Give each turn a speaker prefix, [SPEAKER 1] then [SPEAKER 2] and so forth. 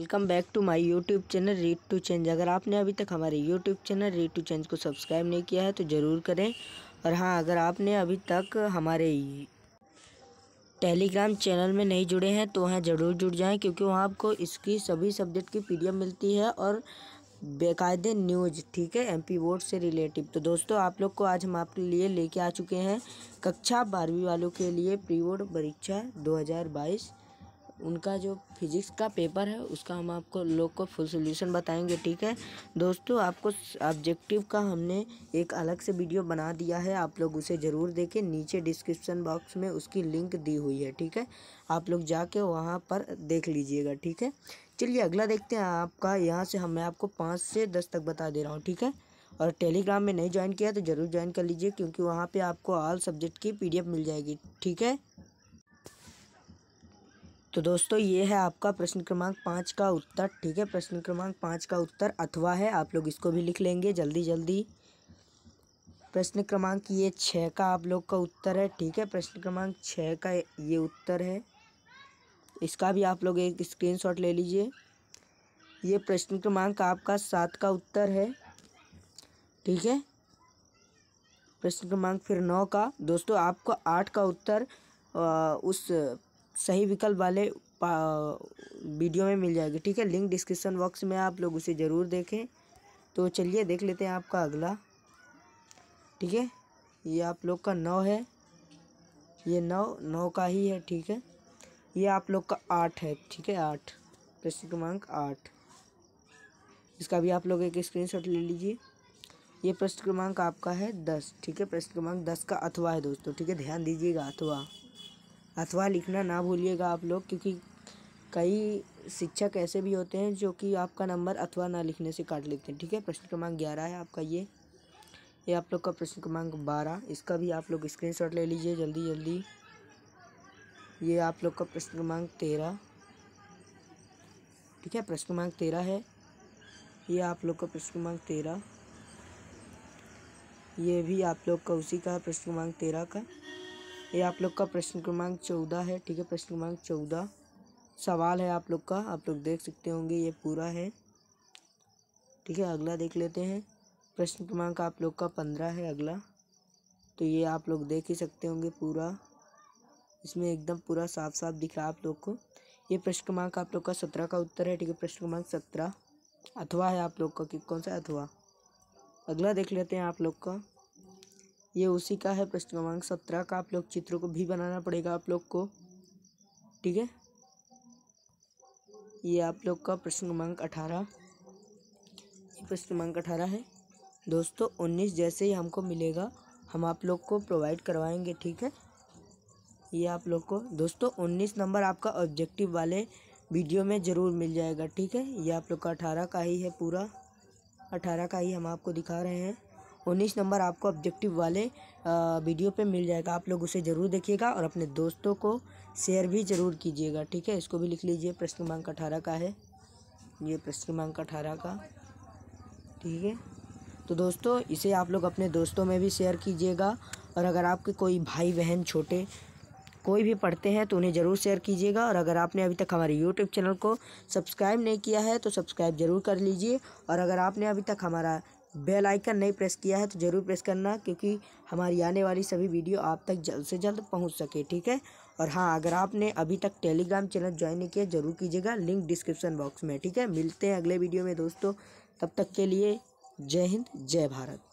[SPEAKER 1] welcome back to my YouTube channel read to change अगर आपने अभी तक हमारे YouTube channel read to change को सब्सक्राइब नहीं किया है तो ज़रूर करें और हाँ अगर आपने अभी तक हमारे टेलीग्राम चैनल में नहीं जुड़े हैं तो वहाँ ज़रूर जुड़ जाएं क्योंकि वहाँ आपको इसकी सभी सब्जेक्ट की पी मिलती है और बेकायदे न्यूज ठीक है एम पी से रिलेटिव तो दोस्तों आप लोग को आज हम आपके लिए लेके आ चुके हैं कक्षा बारहवीं वालों के लिए प्री बोर्ड परीक्षा दो उनका जो फिजिक्स का पेपर है उसका हम आपको लोग को फुल सोल्यूशन बताएंगे ठीक है दोस्तों आपको ऑब्जेक्टिव का हमने एक अलग से वीडियो बना दिया है आप लोग उसे ज़रूर देखें नीचे डिस्क्रिप्शन बॉक्स में उसकी लिंक दी हुई है ठीक है आप लोग जाके वहाँ पर देख लीजिएगा ठीक है चलिए अगला देखते हैं आपका यहाँ से हम मैं आपको पाँच से दस तक बता दे रहा हूँ ठीक है और टेलीग्राम में नहीं ज्वाइन किया तो ज़रूर ज्वाइन कर लीजिए क्योंकि वहाँ पर आपको ऑल सब्जेक्ट की पी मिल जाएगी ठीक है तो दोस्तों ये है आपका प्रश्न क्रमांक पाँच का उत्तर ठीक है प्रश्न क्रमांक पाँच का उत्तर अथवा है आप लोग इसको भी लिख लेंगे जल्दी जल्दी प्रश्न क्रमांक ये छः का आप लोग का उत्तर है ठीक है प्रश्न क्रमांक छः का ये उत्तर है इसका भी आप लोग एक स्क्रीनशॉट ले लीजिए ये प्रश्न क्रमांक आपका सात का उत्तर है ठीक है प्रश्न क्रमांक फिर नौ का दोस्तों आपको आठ का उत्तर उस सही विकल्प वाले वीडियो में मिल जाएगी ठीक है लिंक डिस्क्रिप्शन बॉक्स में आप लोग उसे ज़रूर देखें तो चलिए देख लेते हैं आपका अगला ठीक है ये आप लोग का नौ है ये नौ नौ का ही है ठीक है ये आप लोग का आठ है ठीक है आठ प्रश्न क्रमांक आठ इसका भी आप लोग एक स्क्रीनशॉट ले लीजिए ये प्रश्न क्रमांक आपका है दस ठीक है प्रश्न क्रमांक दस का अथवा है दोस्तों ठीक है ध्यान दीजिएगा अथवा अथवा लिखना ना भूलिएगा आप लोग क्योंकि कई शिक्षक ऐसे भी होते हैं जो कि आपका नंबर अथवा ना लिखने से काट लेते हैं ठीक है प्रश्न क्रमांक ग्यारह है आपका ये ये आप लोग का प्रश्न क्रमांक बारह इसका भी आप लोग स्क्रीन ले लीजिए जल्दी जल्दी ये आप लोग का प्रश्न क्रमांक तेरह ठीक है प्रश्न क्रमांक तेरह है ये आप लोग का प्रश्न क्रमांक तेरह ये भी आप लोग का उसी का प्रश्न क्रमांक तेरह का ये आप लोग का प्रश्न क्रमांक चौदह है ठीक है प्रश्न क्रमांक चौदह सवाल है आप लोग का आप लोग देख सकते होंगे ये पूरा है ठीक है अगला देख लेते हैं प्रश्न क्रमांक आप लोग का पंद्रह है अगला तो ये आप लोग देख ही सकते होंगे पूरा इसमें एकदम पूरा साफ साफ दिख रहा है आप लोग को ये प्रश्न क्रमांक आप लोग का सत्रह का उत्तर है ठीक है प्रश्न क्रमांक सत्रह अथवा है आप लोग का कि कौन सा अथवा अगला देख लेते हैं आप लोग का ये उसी का है प्रश्न क्रमांक सत्रह का आप लोग चित्र को भी बनाना पड़ेगा आप लोग को ठीक है ये आप लोग का प्रश्न क्रमांक अठारह प्रश्न क्रमांक अठारह है दोस्तों उन्नीस जैसे ही हमको मिलेगा हम आप लोग को प्रोवाइड करवाएंगे ठीक है ये आप लोग को दोस्तों उन्नीस नंबर आपका ऑब्जेक्टिव वाले वीडियो में ज़रूर मिल जाएगा ठीक है ये आप लोग का अठारह का ही है पूरा अठारह का ही हम आपको दिखा रहे हैं उन्नीस नंबर आपको ऑब्जेक्टिव वाले वीडियो पे मिल जाएगा आप लोग उसे ज़रूर देखिएगा और अपने दोस्तों को शेयर भी ज़रूर कीजिएगा ठीक है इसको भी लिख लीजिए प्रश्न क्रमांक अठारह का है ये प्रश्न क्रमांक अठारह का ठीक है तो दोस्तों इसे आप लोग अपने दोस्तों में भी शेयर कीजिएगा और अगर आपके कोई भाई बहन छोटे कोई भी पढ़ते हैं तो उन्हें ज़रूर शेयर कीजिएगा और अगर आपने अभी तक हमारे यूट्यूब चैनल को सब्सक्राइब नहीं किया है तो सब्सक्राइब ज़रूर कर लीजिए और अगर आपने अभी तक हमारा बेल आइकन नहीं प्रेस किया है तो ज़रूर प्रेस करना क्योंकि हमारी आने वाली सभी वीडियो आप तक जल्द से जल्द पहुंच सके ठीक है और हाँ अगर आपने अभी तक टेलीग्राम चैनल ज्वाइन नहीं किया जरूर कीजिएगा लिंक डिस्क्रिप्शन बॉक्स में ठीक है मिलते हैं अगले वीडियो में दोस्तों तब तक के लिए जय हिंद जय भारत